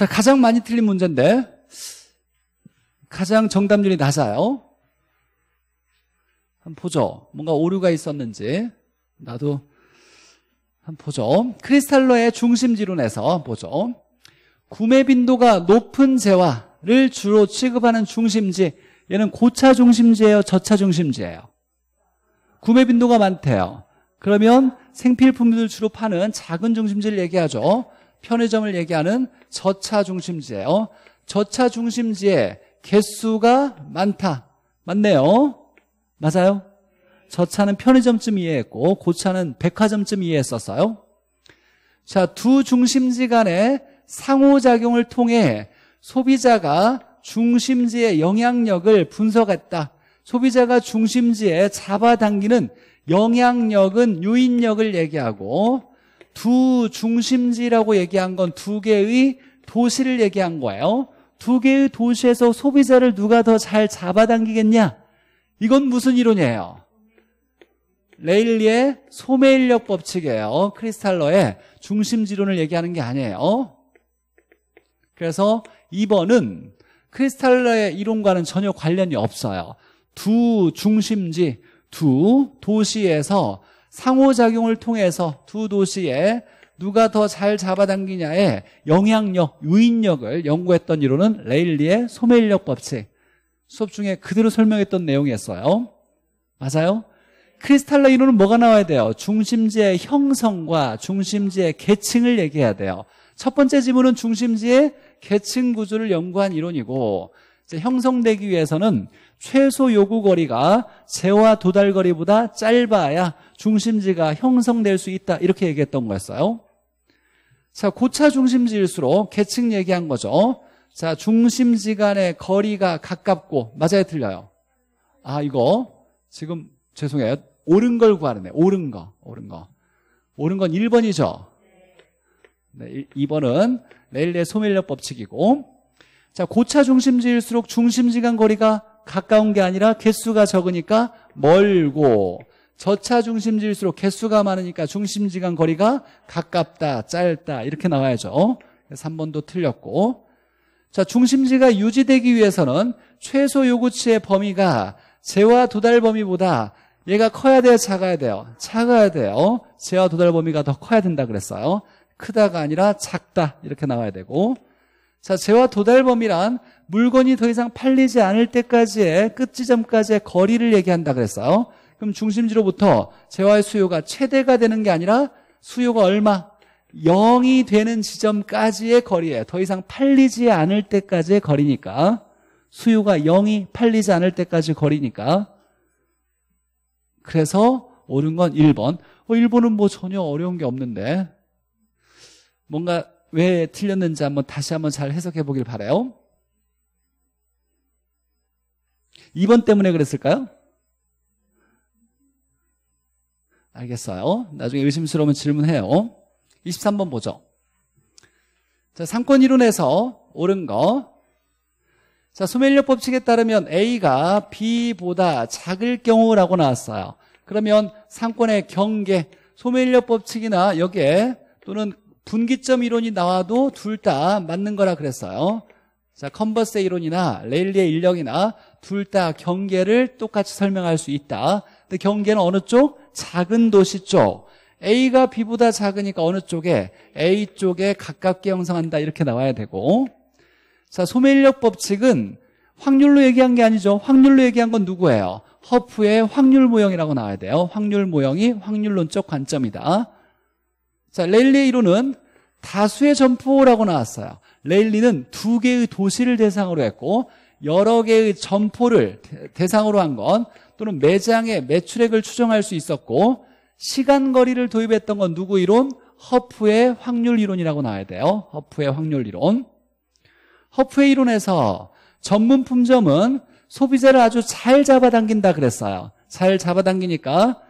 자, 가장 많이 틀린 문제인데 가장 정답률이 낮아요. 한번 보죠. 뭔가 오류가 있었는지 나도 한번 보죠. 크리스탈러의 중심지론에서 보죠. 구매 빈도가 높은 재화를 주로 취급하는 중심지 얘는 고차 중심지예요 저차 중심지예요 구매 빈도가 많대요 그러면 생필품들 주로 파는 작은 중심지를 얘기하죠 편의점을 얘기하는 저차 중심지예요. 어? 저차 중심지에 개수가 많다. 맞네요. 맞아요? 저차는 편의점쯤 이해했고 고차는 백화점쯤 이해했었어요. 자, 두 중심지 간의 상호작용을 통해 소비자가 중심지의 영향력을 분석했다. 소비자가 중심지에 잡아당기는 영향력은 유인력을 얘기하고 두 중심지라고 얘기한 건 두 개의 도시를 얘기한 거예요. 두 개의 도시에서 소비자를 누가 더 잘 잡아당기겠냐? 이건 무슨 이론이에요? 레일리의 소매인력 법칙이에요. 크리스탈러의 중심지론을 얘기하는 게 아니에요. 그래서 2번은 크리스탈러의 이론과는 전혀 관련이 없어요. 두 중심지, 두 도시에서 상호작용을 통해서 두 도시에 누가 더 잘 잡아당기냐의 영향력, 유인력을 연구했던 이론은 레일리의 소매인력 법칙. 수업 중에 그대로 설명했던 내용이었어요. 맞아요? 크리스탈라 이론은 뭐가 나와야 돼요? 중심지의 형성과 중심지의 계층을 얘기해야 돼요. 첫 번째 지문은 중심지의 계층 구조를 연구한 이론이고 형성되기 위해서는 최소 요구 거리가 재화 도달 거리보다 짧아야 중심지가 형성될 수 있다 이렇게 얘기했던 거였어요. 자, 고차 중심지일수록 계층 얘기한 거죠. 자, 중심지 간의 거리가 가깝고 맞아요, 틀려요. 아, 이거 지금 죄송해요. 옳은 걸 구하네. 는 옳은 거. 옳은 거. 옳은 건 1번이죠. 네, 2번은 레일리의 소멸력 법칙이고 자, 고차 중심지일수록 중심지 간 거리가 가까운 게 아니라 개수가 적으니까 멀고 저차 중심지일수록 개수가 많으니까 중심지 간 거리가 가깝다, 짧다 이렇게 나와야죠. 3번도 어? 틀렸고 자 중심지가 유지되기 위해서는 최소 요구치의 범위가 재와 도달 범위보다 얘가 커야 돼요? 작아야 돼요? 작아야 돼요. 어? 재와 도달 범위가 더 커야 된다 그랬어요. 크다가 아니라 작다 이렇게 나와야 되고 자 재와 도달 범위란 물건이 더 이상 팔리지 않을 때까지의 끝지점까지의 거리를 얘기한다 그랬어요. 그럼 중심지로부터 재화의 수요가 최대가 되는 게 아니라 수요가 얼마? 0이 되는 지점까지의 거리에 더 이상 팔리지 않을 때까지의 거리니까 수요가 0이 팔리지 않을 때까지 거리니까 그래서 옳은 건 1번 어, 1번은 뭐 전혀 어려운 게 없는데 뭔가 왜 틀렸는지 한번 다시 한번 잘 해석해 보길 바래요 2번 때문에 그랬을까요? 알겠어요. 나중에 의심스러우면 질문해요. 23번 어? 보죠. 자, 상권 이론에서 옳은 거. 자, 소멸력 법칙에 따르면 A가 B보다 작을 경우라고 나왔어요. 그러면 상권의 경계, 소멸력 법칙이나 여기에 또는 분기점 이론이 나와도 둘 다 맞는 거라 그랬어요. 자, 컨버스 의 이론이나 레일리의 인력이나 둘 다 경계를 똑같이 설명할 수 있다. 근데 경계는 어느 쪽? 작은 도시 쪽. A가 B보다 작으니까 어느 쪽에? A 쪽에 가깝게 형성한다. 이렇게 나와야 되고. 자, 소매인력 법칙은 확률로 얘기한 게 아니죠. 확률로 얘기한 건 누구예요? 허프의 확률 모형이라고 나와야 돼요. 확률 모형이 확률론적 관점이다. 자, 레일리의 이론은 다수의 점포라고 나왔어요. 레일리는 두 개의 도시를 대상으로 했고 여러 개의 점포를 대상으로 한 건 또는 매장의 매출액을 추정할 수 있었고 시간 거리를 도입했던 건 누구 이론? 허프의 확률 이론이라고 나와야 돼요. 허프의 확률 이론. 허프의 이론에서 전문 품점은 소비자를 아주 잘 잡아당긴다 그랬어요. 잘 잡아당기니까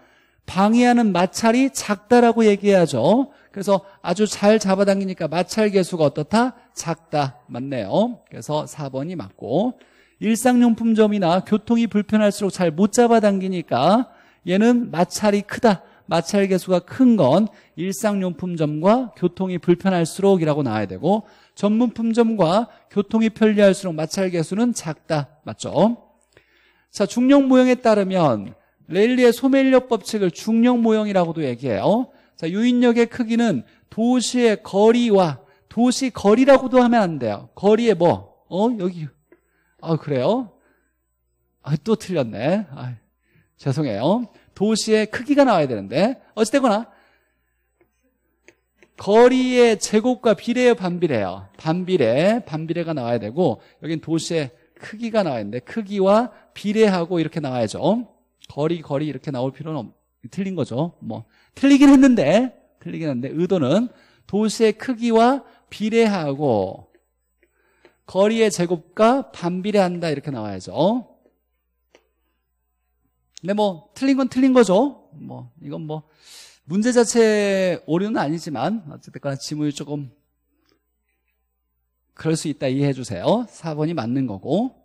방해하는 마찰이 작다라고 얘기해야죠. 그래서 아주 잘 잡아당기니까 마찰 개수가 어떻다? 작다. 맞네요. 그래서 4번이 맞고 일상용품점이나 교통이 불편할수록 잘 못 잡아당기니까 얘는 마찰이 크다. 마찰 개수가 큰 건 일상용품점과 교통이 불편할수록이라고 나와야 되고 전문품점과 교통이 편리할수록 마찰 개수는 작다. 맞죠? 자, 중력 모형에 따르면 레일리의 소매인력 법칙을 중력 모형이라고도 얘기해요. 자, 유인역의 크기는 도시의 거리와 도시 거리라고도 하면 안 돼요. 거리에 뭐? 어, 여기. 아, 그래요? 아, 또 틀렸네. 아, 죄송해요. 도시의 크기가 나와야 되는데. 어찌되거나, 거리의 제곱과 비례의반비례요 반비례, 반비례가 나와야 되고, 여긴 도시의 크기가 나와야 되는데, 크기와 비례하고 이렇게 나와야죠. 거리, 거리 이렇게 나올 필요는 없, 틀린 거죠. 뭐, 틀리긴 했는데 틀리긴 한데 의도는 도시의 크기와 비례하고 거리의 제곱과 반비례한다 이렇게 나와야죠. 근데 뭐 틀린 건 틀린 거죠. 뭐 이건 뭐 문제 자체 오류는 아니지만 어쨌든 지문이 조금 그럴 수 있다 이해해 주세요. 4번이 맞는 거고.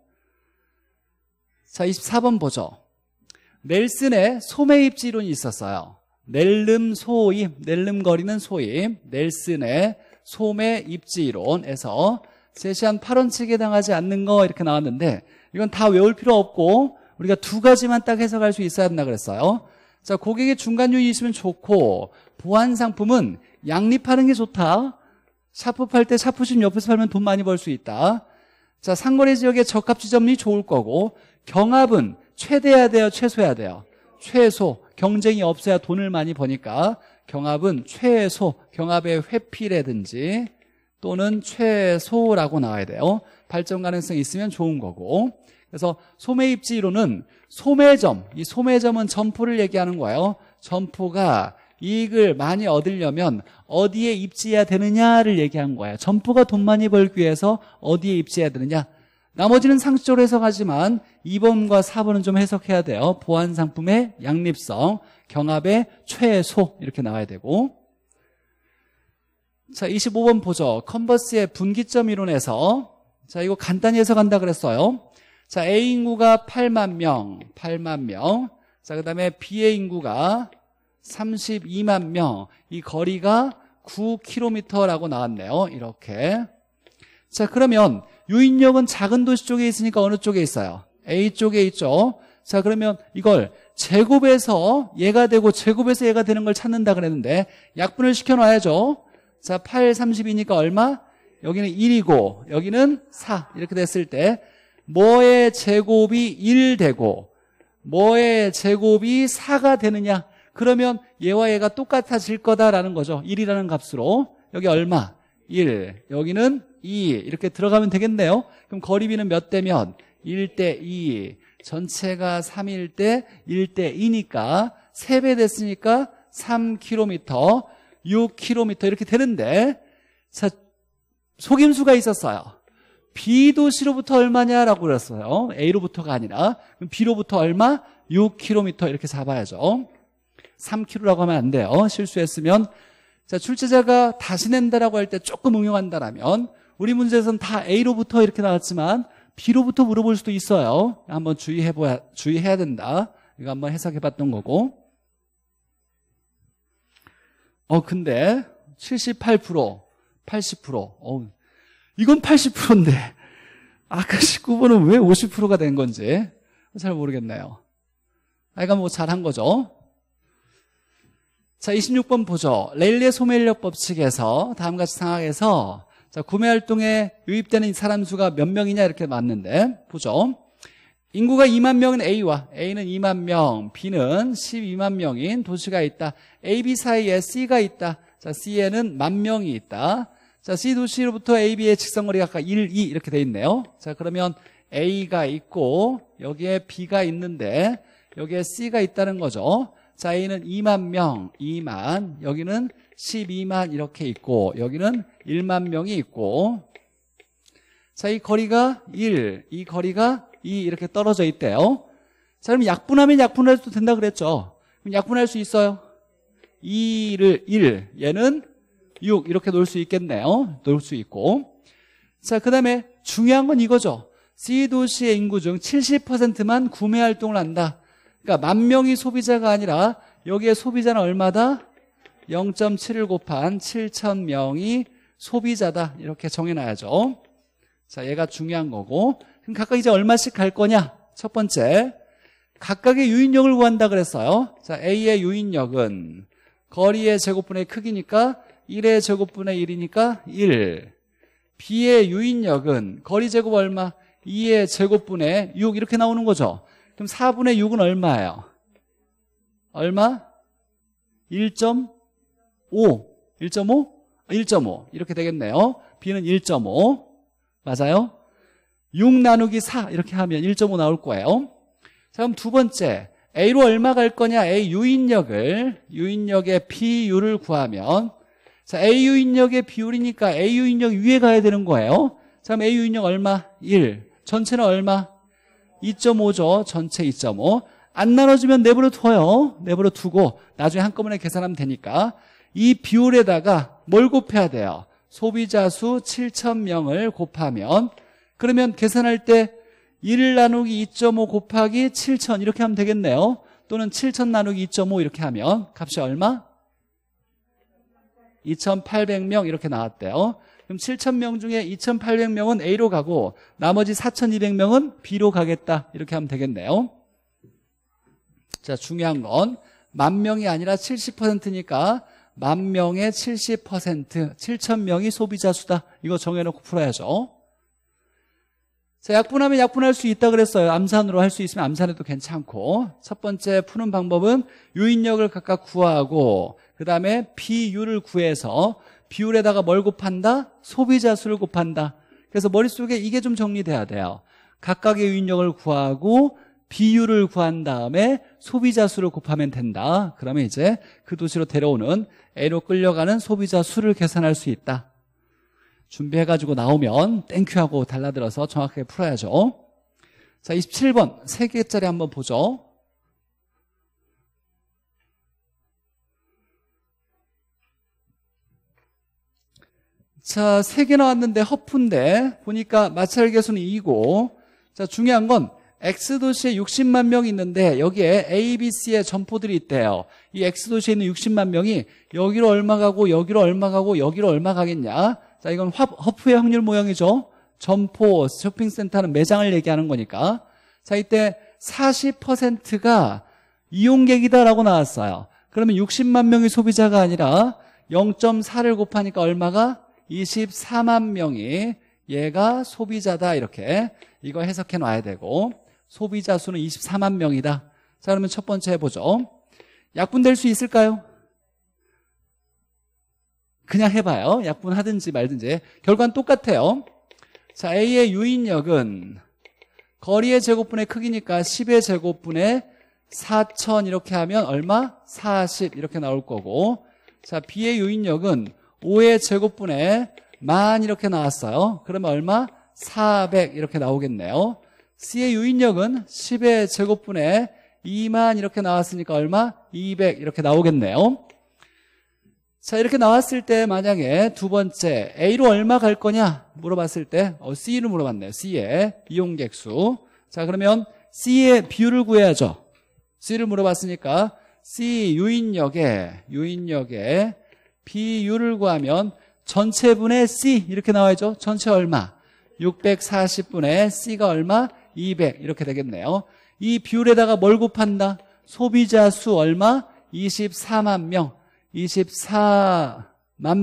자, 24번 보죠. 넬슨의 소매입지 론이 있었어요. 낼름 소임, 낼름거리는 소임, 넬슨의 소매 입지이론에서 제시한 8원칙에 해당하지 않는 거 이렇게 나왔는데 이건 다 외울 필요 없고 우리가 두 가지만 딱 해석할 수 있어야 된다 그랬어요. 자, 고객의 중간율이 있으면 좋고 보안 상품은 양립하는 게 좋다. 샤프 팔 때 샤프신 옆에서 팔면 돈 많이 벌 수 있다. 자, 상거래 지역의 적합 지점이 좋을 거고 경합은 최대야 돼요, 최소야 돼요. 최소 경쟁이 없어야 돈을 많이 버니까 경합은 최소 경합의 회피라든지 또는 최소라고 나와야 돼요. 발전 가능성이 있으면 좋은 거고. 그래서 소매입지로는 소매점, 이 소매점은 점포를 얘기하는 거예요. 점포가 이익을 많이 얻으려면 어디에 입지해야 되느냐를 얘기한 거예요. 점포가 돈 많이 벌기 위해서 어디에 입지해야 되느냐? 나머지는 상식적으로 해석하지만 2번과 4번은 좀 해석해야 돼요. 보안 상품의 양립성, 경합의 최소 이렇게 나와야 되고 자 25번 보죠. 컨버스의 분기점 이론에서 자 이거 간단히 해석한다 그랬어요. 자 A 인구가 8만 명, 8만 명. 자 그다음에 B의 인구가 32만 명. 이 거리가 9km라고 나왔네요. 이렇게. 자 그러면 유인역은 작은 도시 쪽에 있으니까 어느 쪽에 있어요? A 쪽에 있죠. 자 그러면 이걸 제곱에서 얘가 되고 제곱에서 얘가 되는 걸 찾는다 그랬는데 약분을 시켜놔야죠. 자 8, 30이니까 얼마? 여기는 1이고 여기는 4 이렇게 됐을 때 뭐의 제곱이 1 되고 뭐의 제곱이 4가 되느냐 그러면 얘와 얘가 똑같아질 거다라는 거죠 1이라는 값으로 여기 얼마? 1 여기는 2 이렇게 들어가면 되겠네요. 그럼 거리비는 몇 대면 1대 2. 전체가 3일 때 1대 2니까 3배 됐으니까 3km, 6km 이렇게 되는데 자, 속임수가 있었어요. B 도시로부터 얼마냐라고 그랬어요. A로부터가 아니라 그럼 B로부터 얼마? 6km 이렇게 잡아야죠. 3km라고 하면 안 돼요. 실수했으면 자 출제자가 다시 낸다라고 할 때 조금 응용한다라면 우리 문제에서는 다 A로부터 이렇게 나왔지만 B로부터 물어볼 수도 있어요. 한번 주의해봐야, 주의해야 된다. 이거 한번 해석해 봤던 거고. 어, 근데 78%, 80%, 어, 이건 80%인데 아까 19번은 왜 50%가 된 건지 잘 모르겠네요. 아이가 뭐 잘한 거죠. 자, 26번 보죠. 레일리의 소멸력 법칙에서 다음같이 상황에서 자, 구매 활동에 유입되는 사람 수가 몇 명이냐 이렇게 맞는데 보죠. 인구가 2만 명인 A와 A는 2만 명, B는 12만 명인 도시가 있다. A, B 사이에 C가 있다. 자, C에는 만 명이 있다. 자, C 도시로부터 A, B의 직선거리가 아까 1, 2 이렇게 돼 있네요. 자, 그러면 A가 있고 여기에 B가 있는데 여기에 C가 있다는 거죠. 자, A는 2만 명, 2만 여기는 12만 이렇게 있고 여기는 1만 명이 있고 자, 이 거리가 1, 이 거리가 2 이렇게 떨어져 있대요. 자, 그럼 약분하면 약분해도 된다 그랬죠. 그럼 약분할 수 있어요. 2를 1, 얘는 6 이렇게 놓을 수 있겠네요. 놓을 수 있고. 자, 그다음에 중요한 건 이거죠. C 도시의 인구 중 70%만 구매 활동을 한다. 그러니까 만 명이 소비자가 아니라 여기에 소비자는 얼마다? 0.7을 곱한 7천 명이 소비자다 이렇게 정해놔야죠 자 얘가 중요한 거고 그럼 각각 이제 얼마씩 갈 거냐 첫 번째 각각의 유인력을 구한다 그랬어요 자 A의 유인력은 거리의 제곱분의 크기니까 1의 제곱분의 1이니까 1 B의 유인력은 거리 제곱 얼마? 2의 제곱분의 6 이렇게 나오는 거죠 그럼 4분의 6은 얼마예요? 얼마? 1 5, 1.5, 1.5 이렇게 되겠네요. B는 1.5 맞아요? 6 나누기 4 이렇게 하면 1.5 나올 거예요. 자, 그럼 두 번째 A로 얼마 갈 거냐? A 유인력을 유인력의 B유를 구하면 자, A 유인력의 비율이니까 A 유인력 위에 가야 되는 거예요. 자, 그럼 A 유인력 얼마? 1. 전체는 얼마? 2.5죠. 전체 2.5. 안 나눠주면 내버려 둬요. 내버려 두고 나중에 한꺼번에 계산하면 되니까. 이 비율에다가 뭘 곱해야 돼요? 소비자 수 7천 명을 곱하면 그러면 계산할 때 1 나누기 2.5 곱하기 7천 이렇게 하면 되겠네요. 또는 7천 나누기 2.5 이렇게 하면 값이 얼마? 2,800명 이렇게 나왔대요. 그럼 7,000명 중에 2,800명은 A로 가고 나머지 4,200명은 B로 가겠다. 이렇게 하면 되겠네요. 자, 중요한 건 만 명이 아니라 70%니까 만 명의 70%, 7천 명이 소비자 수다. 이거 정해놓고 풀어야죠. 자, 약분하면 약분할 수 있다 그랬어요. 암산으로 할 수 있으면 암산해도 괜찮고. 첫 번째 푸는 방법은 유인력을 각각 구하고, 그 다음에 비율을 구해서 비율에다가 뭘 곱한다? 소비자 수를 곱한다. 그래서 머릿속에 이게 좀 정리돼야 돼요. 각각의 유인력을 구하고 비율을 구한 다음에 소비자 수를 곱하면 된다. 그러면 이제 그 도시로 데려오는 애로 끌려가는 소비자 수를 계산할 수 있다. 준비해가지고 나오면 땡큐하고 달라들어서 정확하게 풀어야죠. 자, 27번 3개짜리 한번 보죠. 자, 3개 나왔는데 허프인데 보니까 마찰계수는 2고 자, 중요한 건 엑스도시에 60만 명이 있는데 여기에 A, B, C의 점포들이 있대요. 이 엑스도시에 있는 60만 명이 여기로 얼마 가고 여기로 얼마 가고 여기로 얼마 가겠냐? 자, 이건 허프의 확률 모형이죠. 점포, 쇼핑센터는 매장을 얘기하는 거니까. 자, 이때 40%가 이용객이다라고 나왔어요. 그러면 60만 명이 소비자가 아니라 0.4를 곱하니까 얼마가 24만 명이 얘가 소비자다 이렇게 이거 해석해 놔야 되고 소비자 수는 24만 명이다. 자, 그러면 첫 번째 해보죠. 약분될 수 있을까요? 그냥 해봐요. 약분하든지 말든지. 결과는 똑같아요. 자, A의 유인력은 거리의 제곱분의 크기니까 10의 제곱분의 4천 이렇게 하면 얼마? 40 이렇게 나올 거고 자 B의 유인력은 5의 제곱분의 만 이렇게 나왔어요 그러면 얼마? 400 이렇게 나오겠네요 C의 유인력은 10의 제곱분의 2만 이렇게 나왔으니까 얼마? 200 이렇게 나오겠네요. 자 이렇게 나왔을 때 만약에 두 번째 A로 얼마 갈 거냐 물어봤을 때 어, C를 물어봤네요. C의 이용객수 자 그러면 C의 비율을 구해야죠. C를 물어봤으니까 C 유인력의 유인력의 비율을 구하면 전체분의 C 이렇게 나와야죠. 전체 얼마? 640분의 C가 얼마? 200 이렇게 되겠네요. 이 비율에다가 뭘 곱한다? 소비자 수 얼마? 24만 명. 24만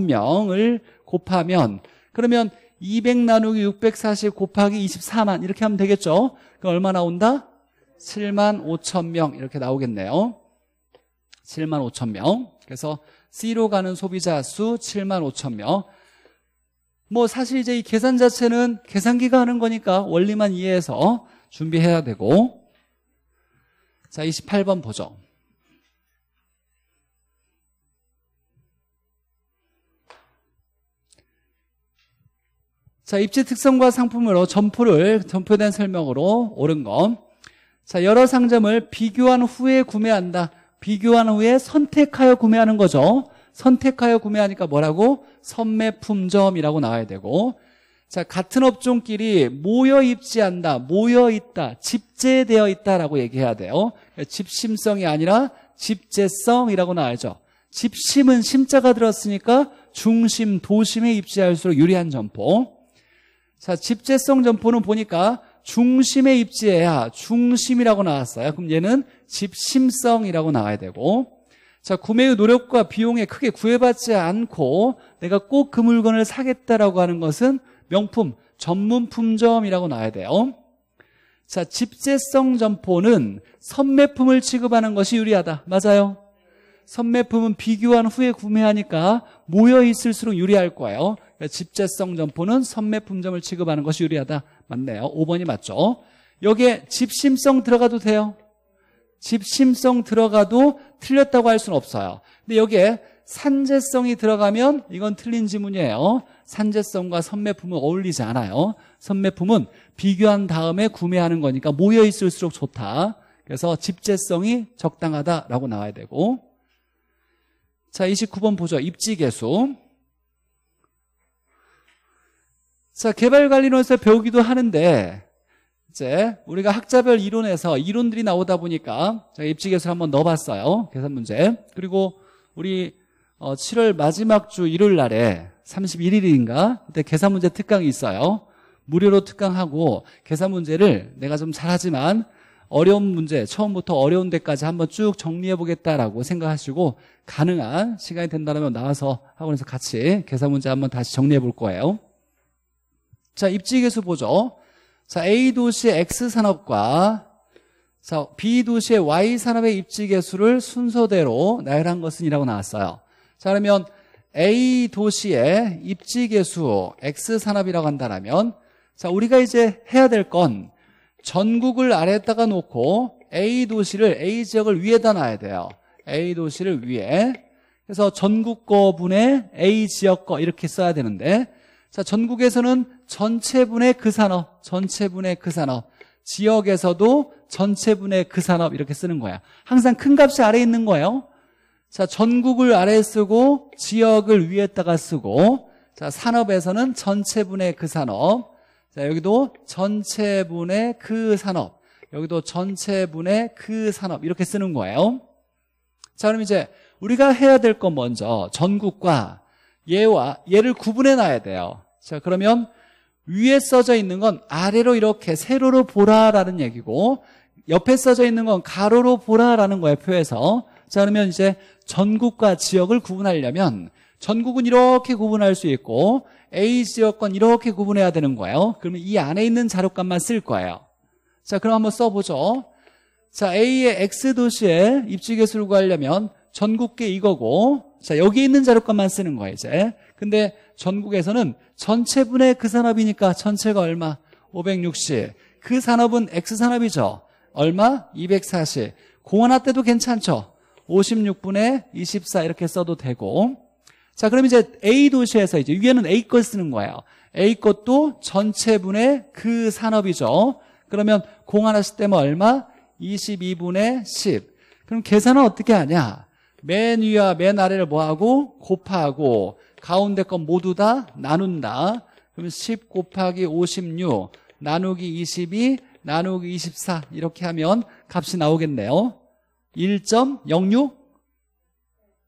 명을 곱하면 그러면 200 나누기 640 곱하기 24만 이렇게 하면 되겠죠? 그럼 얼마 나온다? 7만 5천 명 이렇게 나오겠네요. 7만 5천 명. 그래서 C로 가는 소비자 수 7만 5천 명. 뭐 사실 이제 이 계산 자체는 계산기가 하는 거니까 원리만 이해해서 준비해야 되고 자 28번 보죠 자 입지 특성과 상품으로 점포를 점포에 대한 설명으로 옳은 것자 여러 상점을 비교한 후에 구매한다 비교한 후에 선택하여 구매하는 거죠 선택하여 구매하니까 뭐라고? 선매 품점이라고 나와야 되고 자 같은 업종끼리 모여 입지한다, 모여 있다, 집재되어 있다라고 얘기해야 돼요. 집심성이 아니라 집재성이라고 나와야죠. 집심은 심자가 들었으니까 중심, 도심에 입지할수록 유리한 점포. 자, 집재성 점포는 보니까 중심에 입지해야 중심이라고 나왔어요. 그럼 얘는 집심성이라고 나와야 되고 자, 구매의 노력과 비용에 크게 구애받지 않고 내가 꼭 그 물건을 사겠다라고 하는 것은 명품, 전문 품점이라고 나와야 돼요. 자, 집재성 점포는 선매품을 취급하는 것이 유리하다. 맞아요. 선매품은 비교한 후에 구매하니까 모여 있을수록 유리할 거예요. 그러니까 집재성 점포는 선매품점을 취급하는 것이 유리하다. 맞네요. 5번이 맞죠. 여기에 집심성 들어가도 돼요. 집심성 들어가도 틀렸다고 할 수는 없어요. 근데 여기에 산재성이 들어가면 이건 틀린 지문이에요. 산재성과 선매품은 어울리지 않아요. 선매품은 비교한 다음에 구매하는 거니까 모여 있을수록 좋다. 그래서 집재성이 적당하다라고 나와야 되고 자 29번 보죠. 입지계수 자 개발관리론에서 배우기도 하는데 이제 우리가 학자별 이론에서 이론들이 나오다 보니까 제가 입지계수 한번 넣어봤어요. 계산 문제. 그리고 우리 7월 어, 마지막 주 일요일 날에 31일인가? 그때 계산 문제 특강이 있어요. 무료로 특강하고 계산 문제를 내가 좀 잘하지만 어려운 문제, 처음부터 어려운 데까지 한번 쭉 정리해보겠다라고 생각하시고 가능한 시간이 된다면 나와서 학원에서 같이 계산 문제 한번 다시 정리해볼 거예요. 자, 입지계수 보죠. 자, A 도시의 X 산업과 자, B 도시의 Y 산업의 입지 개수를 순서대로 나열한 것은 이라고 나왔어요. 자, 그러면 A 도시의 입지 개수 X 산업이라고 한다면 자, 우리가 이제 해야 될 건 전국을 아래에다가 놓고 A 도시를 A 지역을 위에다 놔야 돼요. A 도시를 위에. 그래서 전국 거분의 A 지역 거 이렇게 써야 되는데 자, 전국에서는 전체분의 그 산업, 전체분의 그 산업, 지역에서도 전체분의 그 산업 이렇게 쓰는 거야. 항상 큰 값이 아래에 있는 거예요. 자, 전국을 아래에 쓰고 지역을 위에다가 쓰고 자, 산업에서는 전체분의 그 산업. 자, 여기도 전체분의 그 산업. 여기도 전체분의 그 산업 이렇게 쓰는 거예요. 자, 그럼 이제 우리가 해야 될 건 먼저 전국과 얘와 얘를 구분해 놔야 돼요. 자, 그러면 위에 써져 있는 건 아래로 이렇게 세로로 보라라는 얘기고 옆에 써져 있는 건 가로로 보라라는 거예요 표에서 자 그러면 이제 전국과 지역을 구분하려면 전국은 이렇게 구분할 수 있고 A 지역권 이렇게 구분해야 되는 거예요 그러면 이 안에 있는 자료값만 쓸 거예요 자 그럼 한번 써보죠 자 A의 X 도시에 입지계수를 구하려면 전국계 이거고 자 여기 있는 자료값만 쓰는 거예요 이제 근데 전국에서는 전체분의 그 산업이니까 전체가 얼마? 560. 그 산업은 X산업이죠. 얼마? 240. 공원화 때도 괜찮죠. 56분의 24 이렇게 써도 되고. 자, 그럼 이제 A 도시에서 이제 위에는 A 것 쓰는 거예요. A 것도 전체분의 그 산업이죠. 그러면 공원화 시때면 얼마? 22분의 10. 그럼 계산은 어떻게 하냐? 맨 위와 맨 아래를 뭐하고? 곱하고 가운데 건 모두 다 나눈다. 그러면 10 곱하기 56 나누기 22 나누기 24 이렇게 하면 값이 나오겠네요. 1.06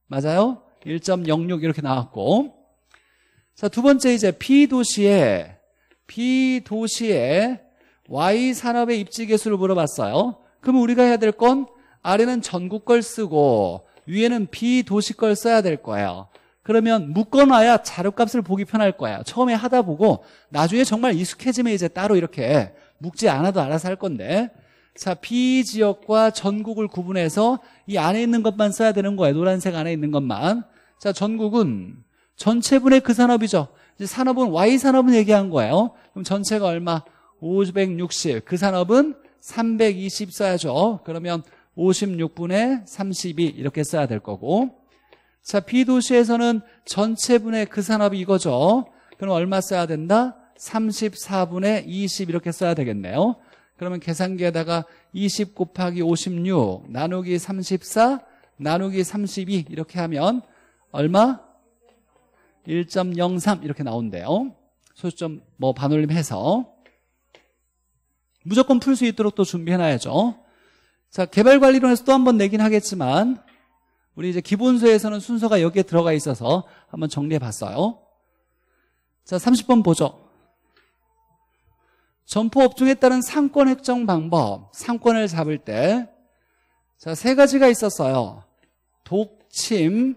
맞아요? 1.06 이렇게 나왔고 자, 두 번째 이제 B도시에 B도시에 Y산업의 입지 개수를 물어봤어요. 그럼 우리가 해야 될 건 아래는 전국 걸 쓰고 위에는 비도시 걸 써야 될 거예요. 그러면 묶어놔야 자료값을 보기 편할 거야. 처음에 하다 보고 나중에 정말 익숙해지면 이제 따로 이렇게 묶지 않아도 알아서 할 건데 자, 비 지역과 전국을 구분해서 이 안에 있는 것만 써야 되는 거예요. 노란색 안에 있는 것만. 자, 전국은 전체분의 그 산업이죠. 이제 산업은 Y 산업은 얘기한 거예요. 그럼 전체가 얼마? 560. 그 산업은 320 써야죠. 그러면 56분의 32 이렇게 써야 될 거고 자 B도시에서는 전체분의 그 산업이 이거죠 그럼 얼마 써야 된다? 34분의 20 이렇게 써야 되겠네요 그러면 계산기에다가 20 곱하기 56 나누기 34 나누기 32 이렇게 하면 얼마? 1.03 이렇게 나온대요 소수점 뭐 반올림해서 무조건 풀 수 있도록 또 준비해놔야죠 자, 개발관리론에서 또 한 번 내긴 하겠지만 우리 이제 기본서에서는 순서가 여기에 들어가 있어서 한번 정리해 봤어요. 자, 30번 보죠. 점포 업종에 따른 상권 획정 방법, 상권을 잡을 때, 자, 세 가지가 있었어요. 독침,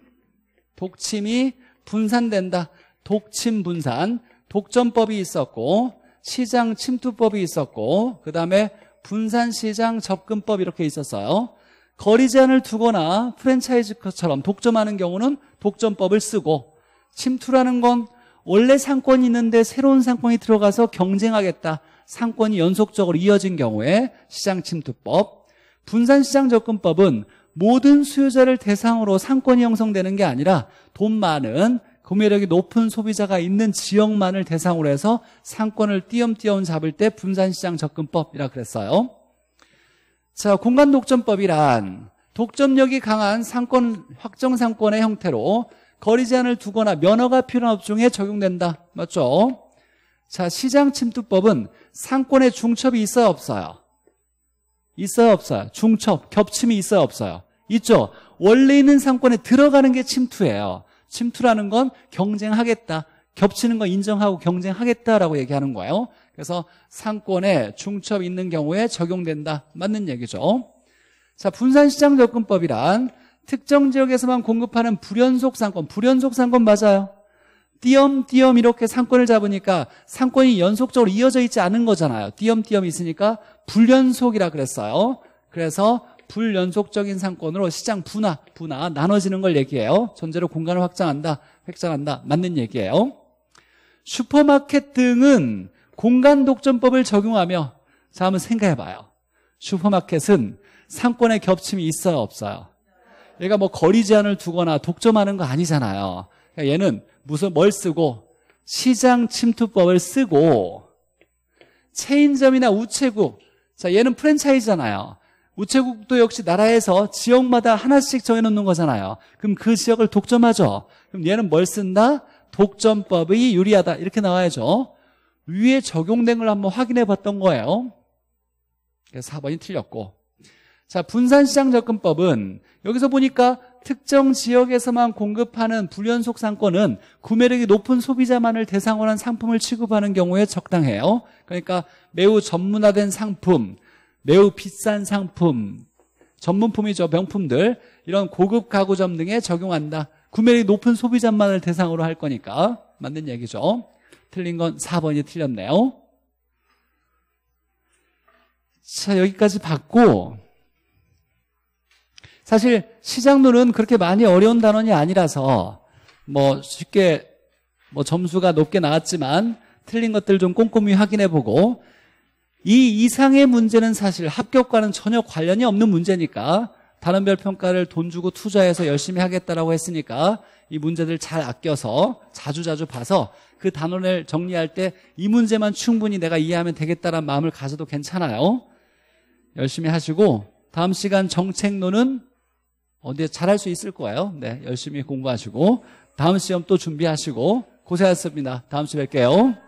독침이 분산된다. 독침 분산, 독점법이 있었고, 시장 침투법이 있었고, 그 다음에 분산시장 접근법 이렇게 있었어요. 거리 제한을 두거나 프랜차이즈처럼 독점하는 경우는 독점법을 쓰고 침투라는 건 원래 상권이 있는데 새로운 상권이 들어가서 경쟁하겠다. 상권이 연속적으로 이어진 경우에 시장 침투법. 분산시장 접근법은 모든 수요자를 대상으로 상권이 형성되는 게 아니라 돈 많은 구매력이 그 높은 소비자가 있는 지역만을 대상으로 해서 상권을 띄엄띄엄 잡을 때 분산시장 접근법이라 그랬어요. 자, 공간 독점법이란 독점력이 강한 상권 확정 상권의 형태로 거리 제한을 두거나 면허가 필요한 업종에 적용된다. 맞죠? 자, 시장 침투법은 상권에 중첩이 있어요, 없어요? 있어요, 없어요? 중첩, 겹침이 있어요, 없어요? 있죠? 원래 있는 상권에 들어가는 게 침투예요. 침투라는 건 경쟁하겠다. 겹치는 거 인정하고 경쟁하겠다라고 얘기하는 거예요. 그래서 상권에 중첩 있는 경우에 적용된다. 맞는 얘기죠. 자, 분산시장 접근법이란 특정 지역에서만 공급하는 불연속 상권, 불연속 상권 맞아요. 띄엄띄엄 이렇게 상권을 잡으니까 상권이 연속적으로 이어져 있지 않은 거잖아요. 띄엄띄엄 있으니까 불연속이라 그랬어요. 그래서 불연속적인 상권으로 시장 분화, 분화 나눠지는 걸 얘기해요. 전제로 공간을 확장한다, 확장한다. 맞는 얘기예요. 슈퍼마켓 등은 공간 독점법을 적용하며 자 한번 생각해봐요. 슈퍼마켓은 상권에 겹침이 있어요, 없어요? 얘가 뭐 거리 제한을 두거나 독점하는 거 아니잖아요. 그러니까 얘는 무슨 뭘 쓰고 시장 침투법을 쓰고 체인점이나 우체국 자 얘는 프랜차이즈잖아요. 우체국도 역시 나라에서 지역마다 하나씩 정해놓는 거잖아요. 그럼 그 지역을 독점하죠. 그럼 얘는 뭘 쓴다? 독점법이 유리하다. 이렇게 나와야죠. 위에 적용된 걸 한번 확인해 봤던 거예요. 그래서 4번이 틀렸고. 자, 분산시장 접근법은 여기서 보니까 특정 지역에서만 공급하는 불연속 상권은 구매력이 높은 소비자만을 대상으로 한 상품을 취급하는 경우에 적당해요. 그러니까 매우 전문화된 상품, 매우 비싼 상품, 전문품이죠. 명품들. 이런 고급 가구점 등에 적용한다. 구매력이 높은 소비자만을 대상으로 할 거니까 맞는 얘기죠. 틀린 건 4번이 틀렸네요. 자, 여기까지 봤고 사실 시장률은 그렇게 많이 어려운 단원이 아니라서 뭐 쉽게 뭐 점수가 높게 나왔지만 틀린 것들 좀 꼼꼼히 확인해보고 이 이상의 문제는 사실 합격과는 전혀 관련이 없는 문제니까 다른 별평가를 돈 주고 투자해서 열심히 하겠다라고 했으니까 이 문제들 잘 아껴서 자주자주 봐서 그 단원을 정리할 때 이 문제만 충분히 내가 이해하면 되겠다라는 마음을 가져도 괜찮아요. 열심히 하시고 다음 시간 정책론은 어디에 잘할 수 있을 거예요. 네, 열심히 공부하시고 다음 시험 또 준비하시고 고생하셨습니다. 다음 주에 뵐게요.